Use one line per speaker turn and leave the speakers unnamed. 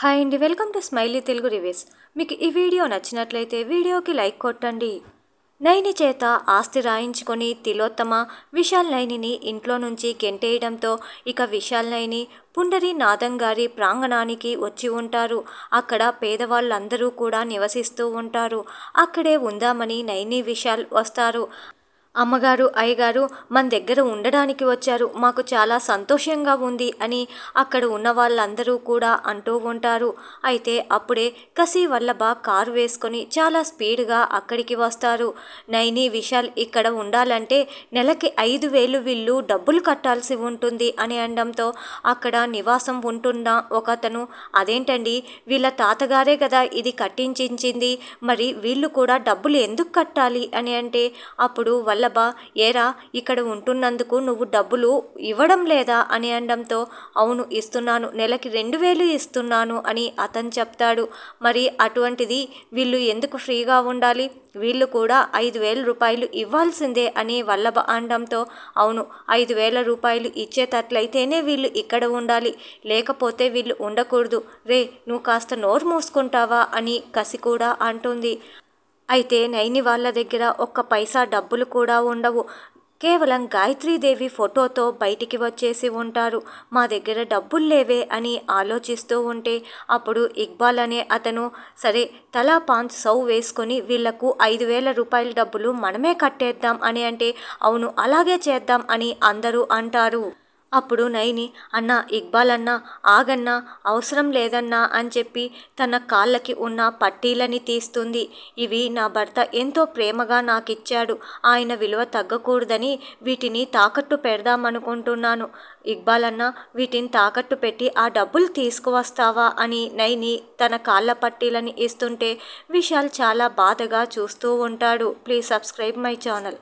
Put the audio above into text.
hi అండి welcome to Smiley Telugu reviews మీకు ఈ వీడియో నచ్చినట్లయితే వీడియోకి లైక్ కొట్టండి నైని చేత ఆస్తి రాయించుకొని తిలోత్తమ విశాల్ నైనిని ఇంట్లో నుంచి గెంటేయడంతో ఇక విశాల్ నైని పుండరి గారి ప్రాంగణానికి వచ్చి ఉంటారు అక్కడ పేదవాళ్ళందరూ కూడా నివసిస్తూ ఉంటారు అక్కడే ఉందామని నైని విశాల్ వస్తారు అమ్మగారు అయ్యగారు మన దగ్గర ఉండడానికి వచ్చారు మాకు చాలా సంతోషంగా ఉంది అని అక్కడ ఉన్న వాళ్ళందరూ కూడా అంటూ ఉంటారు అయితే అప్పుడే కసి వల్లభ కారు వేసుకొని చాలా స్పీడ్గా అక్కడికి వస్తారు నైని విశాల్ ఇక్కడ ఉండాలంటే నెలకి ఐదు వేలు వీళ్ళు డబ్బులు కట్టాల్సి ఉంటుంది అని అనడంతో అక్కడ నివాసం ఉంటున్న ఒకతను అదేంటండి వీళ్ళ తాతగారే కదా ఇది కట్టించింది మరి వీళ్ళు కూడా డబ్బులు ఎందుకు కట్టాలి అని అంటే అప్పుడు వల్ల వల్లభ ఏరా ఇక్కడ ఉంటున్నందుకు నువ్వు డబ్బులు ఇవ్వడం లేదా అని అనడంతో అవును ఇస్తున్నాను నెలకి రెండు వేలు ఇస్తున్నాను అని అతను చెప్తాడు మరి అటువంటిది వీళ్ళు ఎందుకు ఫ్రీగా ఉండాలి వీళ్ళు కూడా ఐదు వేల రూపాయలు ఇవ్వాల్సిందే అని వల్లభ అనడంతో అవును ఐదు వేల రూపాయలు ఇచ్చేటట్లయితేనే వీళ్ళు ఇక్కడ ఉండాలి లేకపోతే వీళ్ళు ఉండకూడదు రే నువ్వు కాస్త నోరు మూసుకుంటావా అని కసి కూడా అంటుంది అయితే నైని వాళ్ళ దగ్గర ఒక్క పైసా డబ్బులు కూడా ఉండవు కేవలం గాయత్రీదేవి ఫోటోతో బయటికి వచ్చేసి ఉంటారు మా దగ్గర డబ్బులు లేవే అని ఆలోచిస్తూ ఉంటే అప్పుడు ఇక్బాల్ అనే అతను సరే తలా పాంచ్ సౌ వేసుకొని వీళ్లకు ఐదు వేల రూపాయల డబ్బులు మనమే కట్టేద్దాం అని అంటే అవును అలాగే చేద్దాం అని అందరూ అంటారు అప్పుడు నయని అన్న ఇక్బాల్ అన్న ఆగన్నా అవసరం లేదన్నా అని చెప్పి తన కాళ్ళకి ఉన్న పట్టీలని తీస్తుంది ఇవి నా భర్త ఎంతో ప్రేమగా నాకిచ్చాడు ఆయన విలువ తగ్గకూడదని వీటిని తాకట్టు పెడదామనుకుంటున్నాను ఇక్బాల్ అన్న వీటిని తాకట్టు పెట్టి ఆ డబ్బులు తీసుకువస్తావా అని నయని తన కాళ్ళ పట్టీలని ఇస్తుంటే విశాల్ చాలా బాధగా చూస్తూ ఉంటాడు ప్లీజ్ సబ్స్క్రైబ్ మై ఛానల్